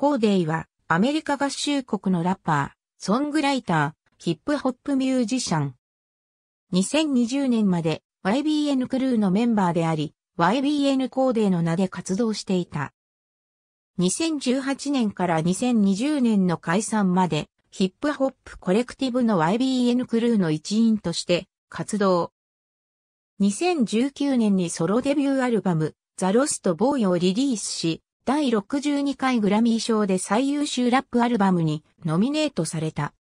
コーデイはアメリカ合衆国のラッパー、ソングライター、ヒップホップミュージシャン。2020年まで YBN クルーのメンバーであり、YBN コーデイの名で活動していた。2018年から2020年の解散まで、ヒップホップコレクティブの YBN クルーの一員として活動。2019年にソロデビューアルバム、ザ・ロスト・ボーイをリリースし、第62回グラミー賞で最優秀ラップアルバムにノミネートされた。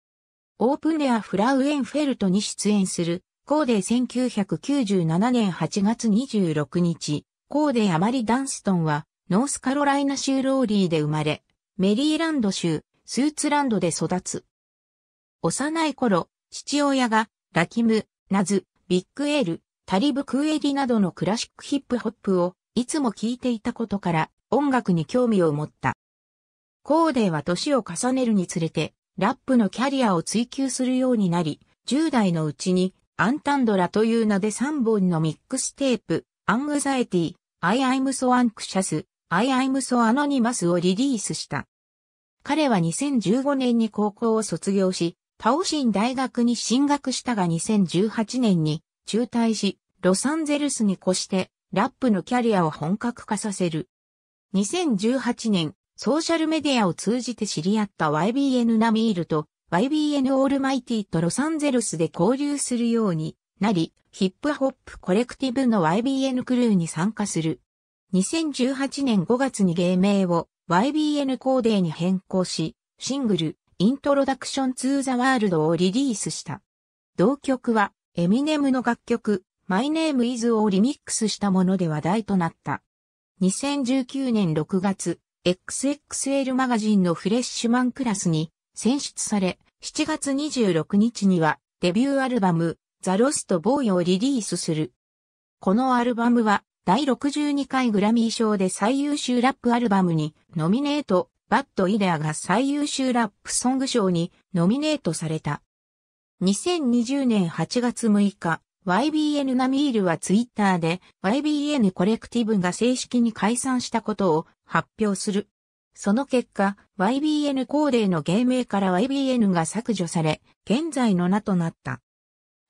オープンエアフラウエンフェルトに出演する、コーデー1997年8月26日、コーデーアマリ・ダンストンは、ノースカロライナ州ローリーで生まれ、メリーランド州、スーツランドで育つ。幼い頃、父親が、ラキム、ナズ、ビッグエール、タリブ・クーエリなどのクラシックヒップホップを、いつも聴いていたことから、音楽に興味を持った。コーデは年を重ねるにつれて、ラップのキャリアを追求するようになり、10代のうちに、アンタンドラという名で3本のミックステープ、アングザエティ、I イ m so anxious, I イ m so anonymous をリリースした。彼は2015年に高校を卒業し、タオシン大学に進学したが2018年に中退し、ロサンゼルスに越してラップのキャリアを本格化させる。2018年、ソーシャルメディアを通じて知り合った YBN ナミールと YBN オールマイティとロサンゼルスで交流するようになり、ヒップホップコレクティブの YBN クルーに参加する。2018年5月に芸名を YBN コーデーに変更し、シングル、イントロダクションツーザワールドをリリースした。同曲は、エミネムの楽曲、My Name Is をリミックスしたもので話題となった。2019年6月、XXL マガジンのフレッシュマンクラスに選出され、7月26日にはデビューアルバム、ザ・ロスト・ボーイをリリースする。このアルバムは、第62回グラミー賞で最優秀ラップアルバムにノミネート、バッド・イデアが最優秀ラップソング賞にノミネートされた。2020年8月6日、YBN ナミールはツイッターで YBN コレクティブが正式に解散したことを発表する。その結果、YBN コーデーの芸名から YBN が削除され、現在の名となった。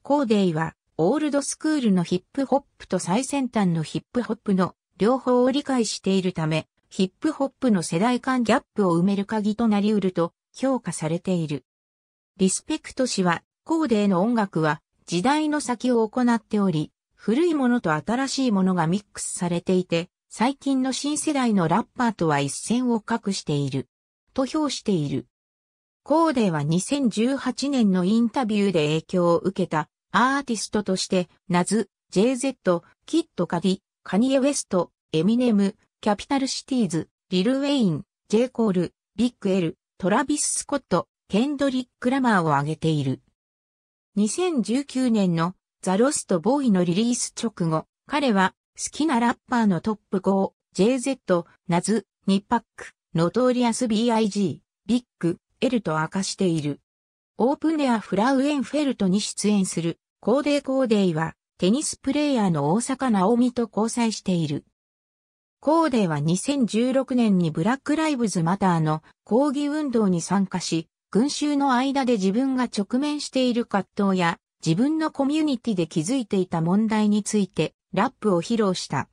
コーデーは、オールドスクールのヒップホップと最先端のヒップホップの両方を理解しているため、ヒップホップの世代間ギャップを埋める鍵となり得ると評価されている。リスペクト氏は、コーデーの音楽は時代の先を行っており、古いものと新しいものがミックスされていて、最近の新世代のラッパーとは一線を画している。と評している。コーデは2018年のインタビューで影響を受けたアーティストとして、ナズ、JZ、キッド・カディ、カニエ・ウェスト、エミネム、キャピタル・シティーズ、リル・ウェイン、J. コール、ビッグ・エル、トラビス・スコット、ケンドリック・ラマーを挙げている。2019年のザ・ロスト・ボーイのリリース直後、彼は好きなラッパーのトップ5、JZ、ナズ、ニッパック、ノトーリアス B.I.G、ビッグ、L と明かしている。オープンエア・フラウエンフェルトに出演するコーデーコーデイはテニスプレイヤーの大阪直美と交際している。コーデーは2016年にブラックライブズマターの抗議運動に参加し、群衆の間で自分が直面している葛藤や自分のコミュニティで築いていた問題についてラップを披露した。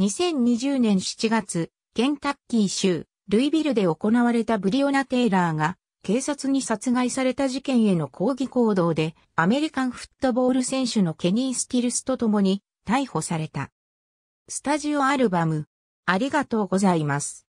2020年7月、ケンタッキー州ルイビルで行われたブリオナ・テイラーが警察に殺害された事件への抗議行動でアメリカンフットボール選手のケニー・スティルスと共に逮捕された。スタジオアルバムありがとうございます。